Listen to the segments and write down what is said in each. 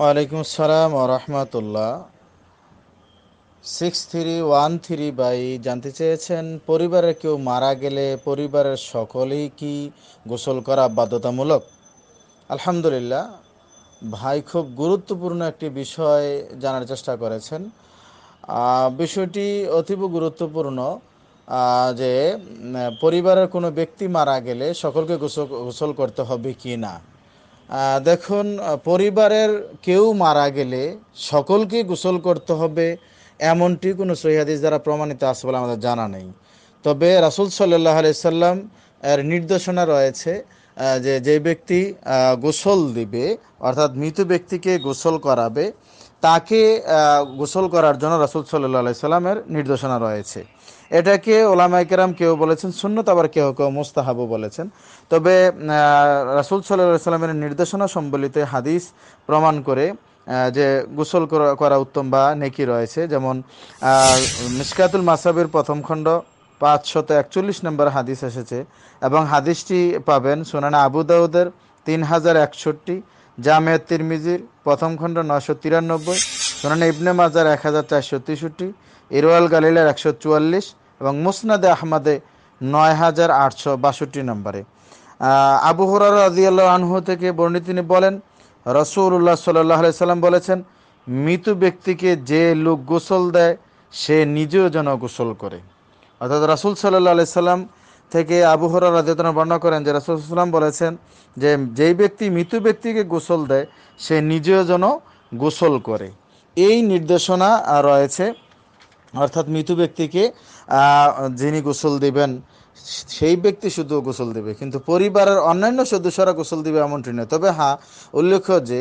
ওয়ালাইকুম আসসালাম রহমতুল্লাহ সিক্স থ্রি ওয়ান থ্রি বাই জানতে চেয়েছেন পরিবারের কেউ মারা গেলে পরিবারের সকলেই কি গোসল করা বাধ্যতামূলক আলহামদুলিল্লাহ ভাই খুব গুরুত্বপূর্ণ একটি বিষয় জানার চেষ্টা করেছেন বিষয়টি অতীব গুরুত্বপূর্ণ যে পরিবারের কোনো ব্যক্তি মারা গেলে সকলকে গোসল গোসল করতে হবে কি না দেখুন পরিবারের কেউ মারা গেলে সকলকে গোসল করতে হবে এমনটি কোনো সহিহাদিস দ্বারা প্রমাণিত আছে বলে আমাদের জানা নেই তবে রাসুল সাল্লাহ সাল্লাম এর নির্দেশনা রয়েছে যে যে ব্যক্তি গোসল দিবে অর্থাৎ মৃত ব্যক্তিকে গোসল করাবে তাকে গোসল করার জন্য রাসুল সাল্লাহ সাল্লামের নির্দেশনা রয়েছে এটাকে ওলামাইকেরাম কেউ বলেছেন শূন্যত আবার কেউ কেউ মোস্তাহাবু বলেছেন তবে রাসুল সাল্লাহ সাল্লামের নির্দেশনা সম্বলিত হাদিস প্রমাণ করে যে গোসল করা উত্তম বা নেকি রয়েছে যেমন মিসকাতুল মাসাবের প্রথম খণ্ড পাঁচশত একচল্লিশ নম্বর হাদিস এসেছে এবং হাদিসটি পাবেন সোনানা আবু দাউদের তিন হাজার একষট্টি জামে তিরমিজির প্রথম খণ্ড নশো তিরানব্বই সোনানা ইবনে মাজার এক হাজার চারশো তেষট্টি ইরোয়াল গালিলার একশো চুয়াল্লিশ এবং মুসনাদে আহমদে নয় হাজার আটশো বাষট্টি নম্বরে আবু হরার রাজিয়াল্লাহ আনহু থেকে বর্ণিত তিনি বলেন রসুল্লাহ সাল্লাহ সাল্লাম বলেছেন মৃত ব্যক্তিকে যে লোক গোসল দেয় সে নিজেও যেন গোসল করে অর্থাৎ রাসুল সাল্লাহ আলি সাল্লাম থেকে আবু হরার রাজিয়াতনা বর্ণনা করেন যে রাসুল সাল্লাম বলেছেন যে যেই ব্যক্তি মৃত ব্যক্তিকে গোসল দেয় সে নিজেও যেন গোসল করে এই নির্দেশনা রয়েছে অর্থাৎ মৃত ব্যক্তিকে যিনি গোসল দিবেন সেই ব্যক্তি শুধু গোসল দিবে কিন্তু পরিবারের অন্যান্য সদস্যরা গোসল দিবে এমনটি নয় তবে হ্যাঁ উল্লেখ্য যে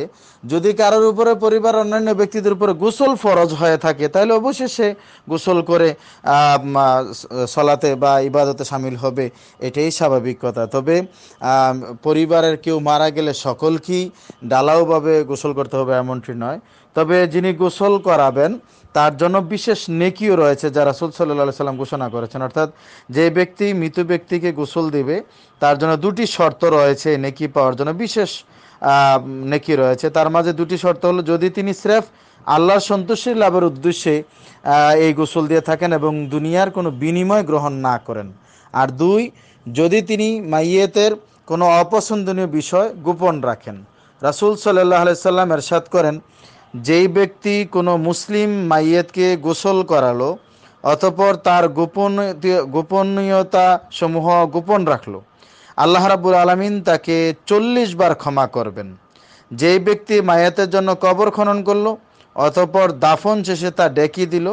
যদি কারোর উপরে পরিবার অন্যান্য ব্যক্তিদের উপরে গোসল ফরজ হয়ে থাকে তাহলে অবশ্যই সে গোসল করে সলাতে বা ইবাদতে সামিল হবে এটাই স্বাভাবিক কথা তবে পরিবারের কেউ মারা গেলে সকলকেই ডালাওভাবে গোসল করতে হবে এমনটি নয় তবে যিনি গোসল করাবেন তার জন্য বিশেষ নেকিও রয়েছে যা রাসুল সাল্লাহ সাল্লাম ঘোষণা করেছেন অর্থাৎ যে ব্যক্তি মৃত ব্যক্তিকে গোসল দিবে তার জন্য দুটি শর্ত রয়েছে নেকি পাওয়ার জন্য বিশেষ নেকি রয়েছে তার মাঝে দুটি শর্ত হলো যদি তিনি স্রেফ আল্লাহর সন্তুষ্টির লাভের উদ্দেশ্যে এই গোসল দিয়ে থাকেন এবং দুনিয়ার কোনো বিনিময় গ্রহণ না করেন আর দুই যদি তিনি মাইয়েতের কোনো অপছন্দনীয় বিষয় গোপন রাখেন রাসুল সাল্লাহ আলাইসাল্লাম এরশাদ করেন যেই ব্যক্তি কোনো মুসলিম মাইয়েতকে গোসল করালো অতপর তার গোপন গোপনীয়তা সমূহ গোপন রাখলো আল্লাহ রাবুল আলমিন তাকে চল্লিশ বার ক্ষমা করবেন যেই ব্যক্তি মায়াতের জন্য কবর খনন করলো অতপর দাফন শেষে তা ডেকে দিল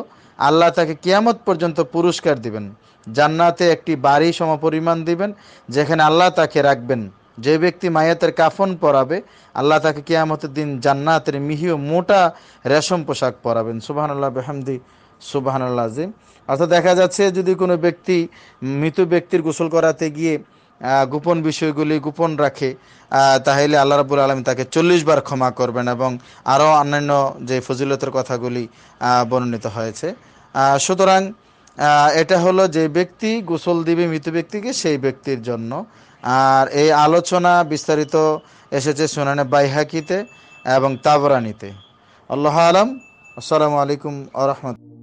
আল্লাহ তাকে কিয়ামত পর্যন্ত পুরস্কার দিবেন জান্নাতে একটি বাড়ি সমপরিমাণ দিবেন যেখানে আল্লাহ তাকে রাখবেন যে ব্যক্তি মায়াতের কাফন পরাবে আল্লাহ তাকে কেয়ামতের দিন জান্নাতের মিহি ও মোটা রেশম পোশাক পরাবেন সুবাহানুল্লাহ বেহামদি সুবাহানুল্লাহ আজিম অর্থাৎ দেখা যাচ্ছে যদি কোনো ব্যক্তি মৃত ব্যক্তির গোসল করাতে গিয়ে গোপন বিষয়গুলি গোপন রাখে তাহলে আল্লাহ রাবুল আলম তাকে চল্লিশ বার ক্ষমা করবেন এবং আরও অন্যান্য যে ফজিলতের কথাগুলি বর্ণিত হয়েছে সুতরাং এটা হলো যে ব্যক্তি গোসল দিবে মৃত ব্যক্তিকে সেই ব্যক্তির জন্য আর এই আলোচনা বিস্তারিত এসেছে সোনানে বাইহাকিতে এবং তাবরানিতে আল্লাহ আলম আসসালামু আলাইকুম আ